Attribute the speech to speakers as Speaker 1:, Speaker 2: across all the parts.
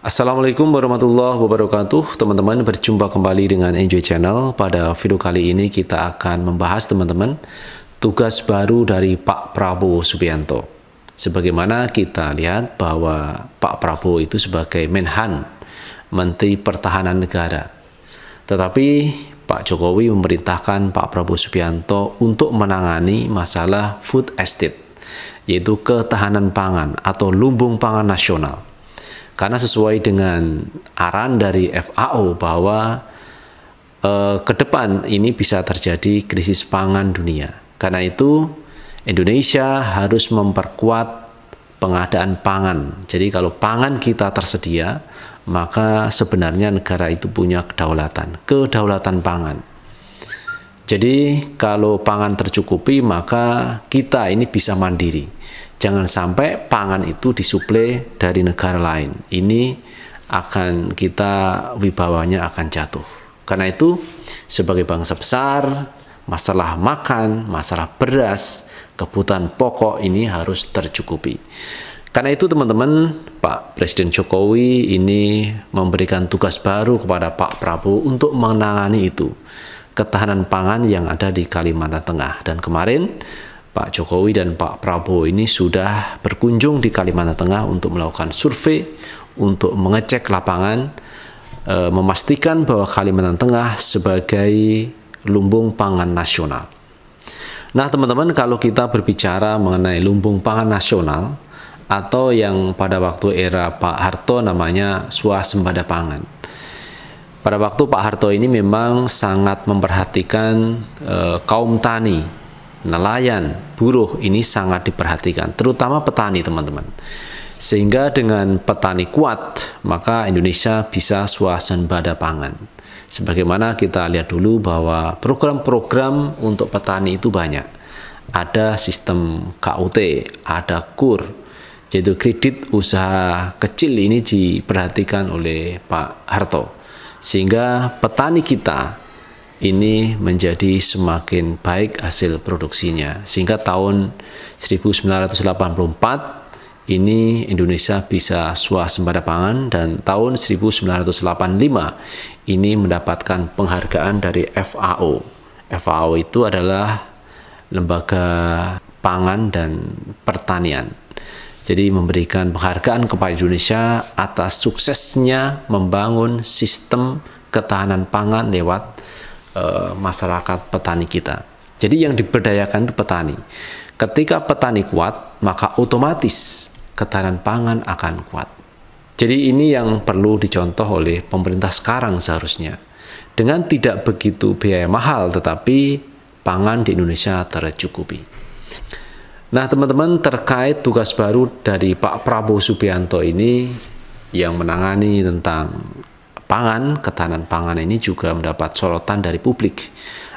Speaker 1: Assalamualaikum warahmatullahi wabarakatuh Teman-teman berjumpa kembali dengan Enjoy Channel Pada video kali ini kita akan membahas teman-teman Tugas baru dari Pak Prabowo Subianto Sebagaimana kita lihat bahwa Pak Prabowo itu sebagai Menhan Menteri Pertahanan Negara Tetapi Pak Jokowi memerintahkan Pak Prabowo Subianto untuk menangani masalah food estate, yaitu ketahanan pangan atau lumbung pangan nasional. Karena sesuai dengan arahan dari FAO bahwa eh, ke depan ini bisa terjadi krisis pangan dunia. Karena itu Indonesia harus memperkuat pengadaan pangan. Jadi kalau pangan kita tersedia, maka sebenarnya negara itu punya kedaulatan, kedaulatan pangan. Jadi kalau pangan tercukupi maka kita ini bisa mandiri. Jangan sampai pangan itu disuplai dari negara lain. Ini akan kita wibawanya akan jatuh. Karena itu sebagai bangsa besar, masalah makan, masalah beras kebutuhan pokok ini harus tercukupi. Karena itu teman-teman, Pak Presiden Jokowi ini memberikan tugas baru kepada Pak Prabowo untuk menangani itu, ketahanan pangan yang ada di Kalimantan Tengah. Dan kemarin Pak Jokowi dan Pak Prabowo ini sudah berkunjung di Kalimantan Tengah untuk melakukan survei, untuk mengecek lapangan, eh, memastikan bahwa Kalimantan Tengah sebagai lumbung pangan nasional. Nah, teman-teman, kalau kita berbicara mengenai lumbung pangan nasional atau yang pada waktu era Pak Harto namanya swasembada pangan. Pada waktu Pak Harto ini memang sangat memperhatikan e, kaum tani, nelayan, buruh ini sangat diperhatikan, terutama petani, teman-teman. Sehingga dengan petani kuat, maka Indonesia bisa swasembada pangan. Sebagaimana kita lihat dulu bahwa program-program untuk petani itu banyak. Ada sistem KUT, ada KUR, yaitu kredit usaha kecil ini diperhatikan oleh Pak Harto. Sehingga petani kita ini menjadi semakin baik hasil produksinya. Sehingga tahun 1984 ini Indonesia bisa swasembada pangan dan tahun 1985 ini mendapatkan penghargaan dari FAO. FAO itu adalah lembaga pangan dan pertanian. Jadi memberikan penghargaan kepada Indonesia atas suksesnya membangun sistem ketahanan pangan lewat e, masyarakat petani kita. Jadi yang diberdayakan itu petani. Ketika petani kuat, maka otomatis ketahanan pangan akan kuat. Jadi ini yang perlu dicontoh oleh pemerintah sekarang seharusnya. Dengan tidak begitu biaya mahal tetapi pangan di Indonesia tercukupi. Nah, teman-teman terkait tugas baru dari Pak Prabowo Subianto ini yang menangani tentang pangan, ketahanan pangan ini juga mendapat sorotan dari publik.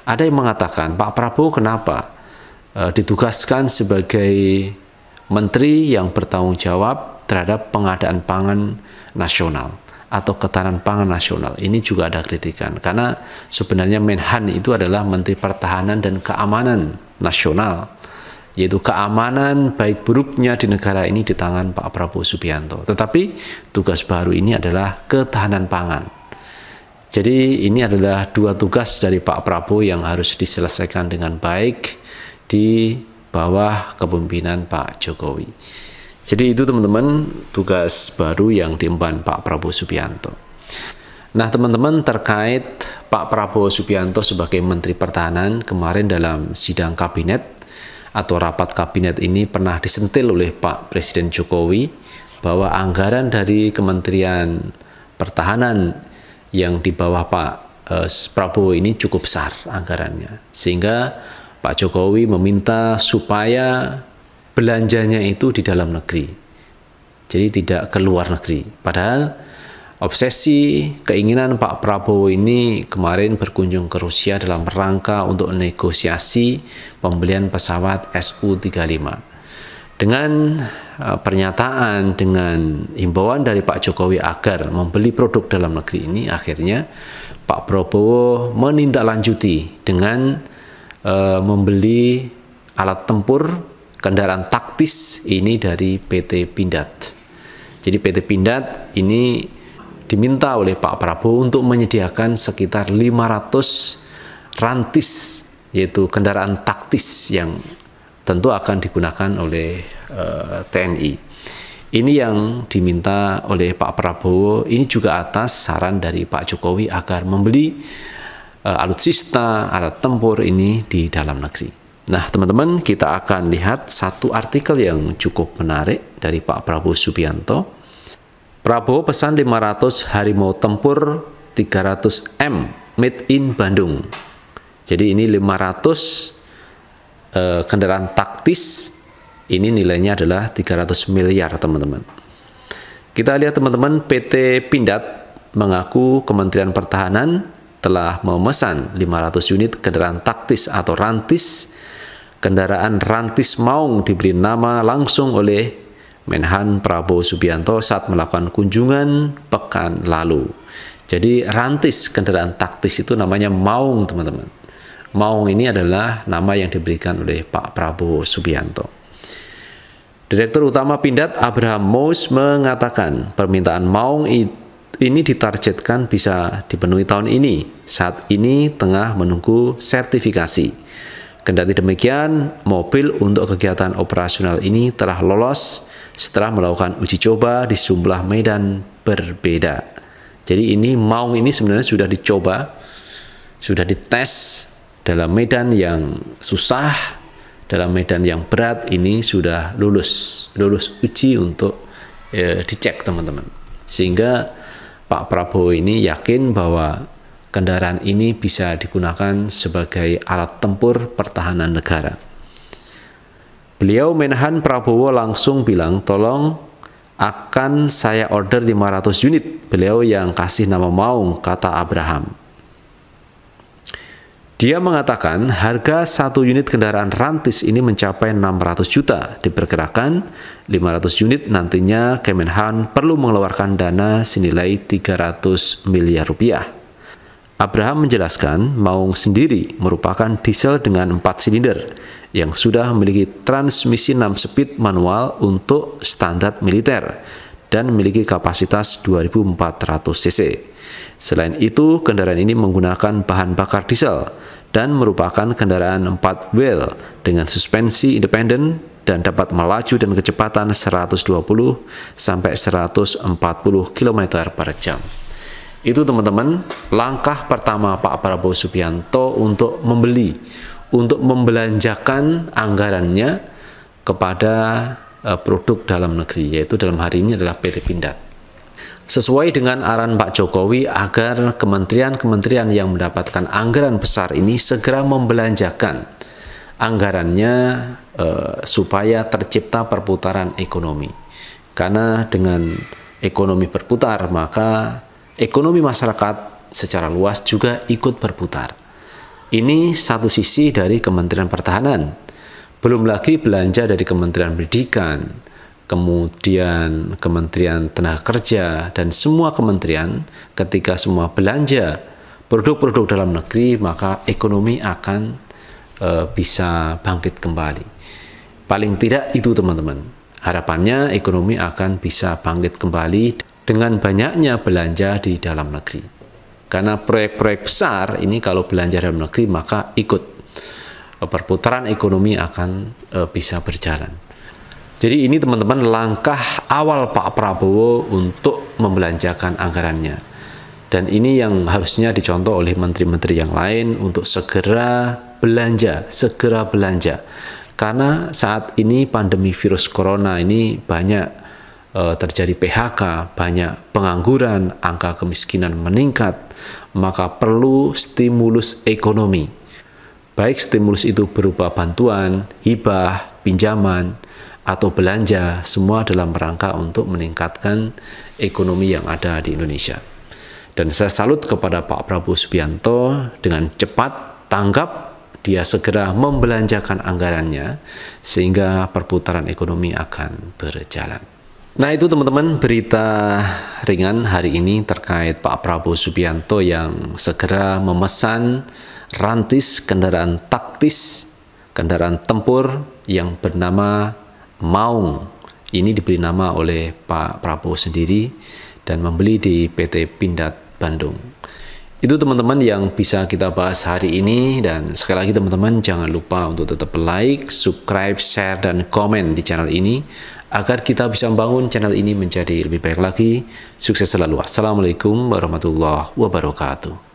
Speaker 1: Ada yang mengatakan, Pak Prabowo kenapa eh, ditugaskan sebagai menteri yang bertanggung jawab terhadap pengadaan pangan nasional atau ketahanan pangan nasional. Ini juga ada kritikan karena sebenarnya Menhan itu adalah Menteri Pertahanan dan Keamanan Nasional yaitu keamanan baik buruknya di negara ini di tangan Pak Prabowo Subianto. Tetapi tugas baru ini adalah ketahanan pangan. Jadi ini adalah dua tugas dari Pak Prabowo yang harus diselesaikan dengan baik di bawah kepemimpinan Pak Jokowi. Jadi itu teman-teman tugas baru yang diemban Pak Prabowo Subianto. Nah teman-teman terkait Pak Prabowo Subianto sebagai Menteri Pertahanan kemarin dalam sidang kabinet atau rapat kabinet ini pernah disentil oleh Pak Presiden Jokowi bahwa anggaran dari Kementerian Pertahanan yang di bawah Pak eh, Prabowo ini cukup besar anggarannya. Sehingga Pak Jokowi meminta supaya belanjanya itu di dalam negeri. Jadi tidak ke luar negeri. Padahal obsesi keinginan Pak Prabowo ini kemarin berkunjung ke Rusia dalam rangka untuk negosiasi pembelian pesawat Su-35 dengan e, pernyataan dengan himbauan dari Pak Jokowi agar membeli produk dalam negeri ini akhirnya Pak Prabowo menindaklanjuti dengan e, membeli alat tempur kendaraan taktis ini dari PT Pindad. Jadi PT Pindad ini diminta oleh Pak Prabowo untuk menyediakan sekitar 500 rantis yaitu kendaraan taktis yang tentu akan digunakan oleh e, eh, TNI. Ini yang diminta oleh Pak Prabowo, ini juga atas saran dari Pak Jokowi agar membeli Eh, alutsista, alat tempur ini di dalam negeri. Nah, teman-teman, kita akan lihat satu artikel yang cukup menarik dari Pak Prabowo Subianto. Prabowo pesan 500 harimau tempur 300 M made in Bandung. Jadi ini 500 eh, kendaraan taktis ini nilainya adalah 300 miliar, teman-teman. Kita lihat teman-teman PT Pindad mengaku Kementerian Pertahanan telah memesan 500 unit kendaraan taktis atau rantis. Kendaraan rantis Maung diberi nama langsung oleh Menhan Prabowo Subianto saat melakukan kunjungan pekan lalu. Jadi rantis kendaraan taktis itu namanya Maung, teman-teman. Maung ini adalah nama yang diberikan oleh Pak Prabowo Subianto. Direktur Utama Pindad Abraham Mose mengatakan permintaan Maung itu ini ditargetkan bisa dipenuhi tahun ini. Saat ini tengah menunggu sertifikasi. Kendati demikian, mobil untuk kegiatan operasional ini telah lolos setelah melakukan uji coba di sejumlah medan berbeda. Jadi ini Maung ini sebenarnya sudah dicoba, sudah dites dalam medan yang susah, dalam medan yang berat ini sudah lulus, lulus uji untuk e, dicek teman-teman. Sehingga Pak Prabowo ini yakin bahwa kendaraan ini bisa digunakan sebagai alat tempur pertahanan negara. Beliau Menhan Prabowo langsung bilang, tolong akan saya order 500 unit. Beliau yang kasih nama Maung, kata Abraham. Dia mengatakan harga satu unit kendaraan rantis ini mencapai 600 juta. Diperkirakan 500 unit nantinya Kemenhan perlu mengeluarkan dana senilai 300 miliar rupiah. Abraham menjelaskan Maung sendiri merupakan diesel dengan 4 silinder yang sudah memiliki transmisi 6 speed manual untuk standar militer dan memiliki kapasitas 2400 cc. Selain itu, kendaraan ini menggunakan bahan bakar diesel dan merupakan kendaraan 4 wheel dengan suspensi independen dan dapat melaju dengan kecepatan 120 sampai 140 km per jam. Itu teman-teman, langkah pertama Pak Prabowo Subianto untuk membeli, untuk membelanjakan anggarannya kepada eh, produk dalam negeri, yaitu dalam hari ini adalah PT Pindad. Sesuai dengan arahan Pak Jokowi agar kementerian-kementerian yang mendapatkan anggaran besar ini segera membelanjakan anggarannya eh, supaya tercipta perputaran ekonomi. Karena dengan ekonomi berputar maka ekonomi masyarakat secara luas juga ikut berputar. Ini satu sisi dari Kementerian Pertahanan. Belum lagi belanja dari Kementerian Pendidikan, kemudian Kementerian Tenaga Kerja dan semua kementerian ketika semua belanja produk-produk dalam negeri maka ekonomi akan e, bisa bangkit kembali. Paling tidak itu teman-teman. Harapannya ekonomi akan bisa bangkit kembali dengan banyaknya belanja di dalam negeri. Karena proyek-proyek besar ini kalau belanja dalam negeri maka ikut e, perputaran ekonomi akan e, bisa berjalan. Jadi ini teman-teman langkah awal Pak Prabowo untuk membelanjakan anggarannya. Dan ini yang harusnya dicontoh oleh menteri-menteri yang lain untuk segera belanja, segera belanja. Karena saat ini pandemi virus corona ini banyak e, terjadi PHK, banyak pengangguran, angka kemiskinan meningkat, maka perlu stimulus ekonomi. Baik stimulus itu berupa bantuan, hibah, pinjaman, atau belanja, semua dalam rangka untuk meningkatkan ekonomi yang ada di Indonesia. Dan saya salut kepada Pak Prabowo Subianto dengan cepat tanggap dia segera membelanjakan anggarannya sehingga perputaran ekonomi akan berjalan. Nah itu teman-teman berita ringan hari ini terkait Pak Prabowo Subianto yang segera memesan rantis kendaraan taktis, kendaraan tempur yang bernama Maung. Ini diberi nama oleh Pak Prabowo sendiri dan membeli di PT Pindad Bandung. Itu teman-teman yang bisa kita bahas hari ini dan sekali lagi teman-teman jangan lupa untuk tetap like, subscribe, share, dan komen di channel ini agar kita bisa membangun channel ini menjadi lebih baik lagi. Sukses selalu. Assalamualaikum warahmatullahi wabarakatuh.